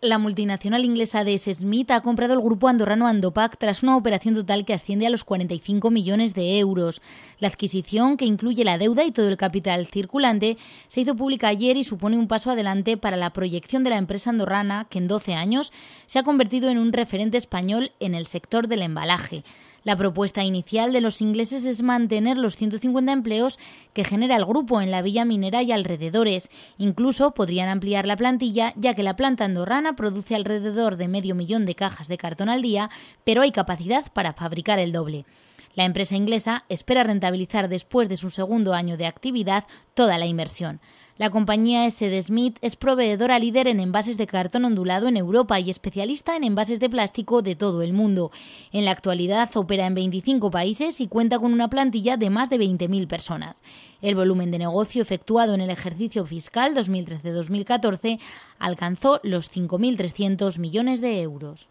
La multinacional inglesa de Smith ha comprado el grupo andorrano Andopac tras una operación total que asciende a los 45 millones de euros. La adquisición, que incluye la deuda y todo el capital circulante, se hizo pública ayer y supone un paso adelante para la proyección de la empresa andorrana, que en 12 años se ha convertido en un referente español en el sector del embalaje. La propuesta inicial de los ingleses es mantener los 150 empleos que genera el grupo en la villa minera y alrededores. Incluso podrían ampliar la plantilla, ya que la planta andorrana produce alrededor de medio millón de cajas de cartón al día, pero hay capacidad para fabricar el doble. La empresa inglesa espera rentabilizar después de su segundo año de actividad toda la inversión. La compañía SD Smith es proveedora líder en envases de cartón ondulado en Europa y especialista en envases de plástico de todo el mundo. En la actualidad opera en 25 países y cuenta con una plantilla de más de 20.000 personas. El volumen de negocio efectuado en el ejercicio fiscal 2013-2014 alcanzó los 5.300 millones de euros.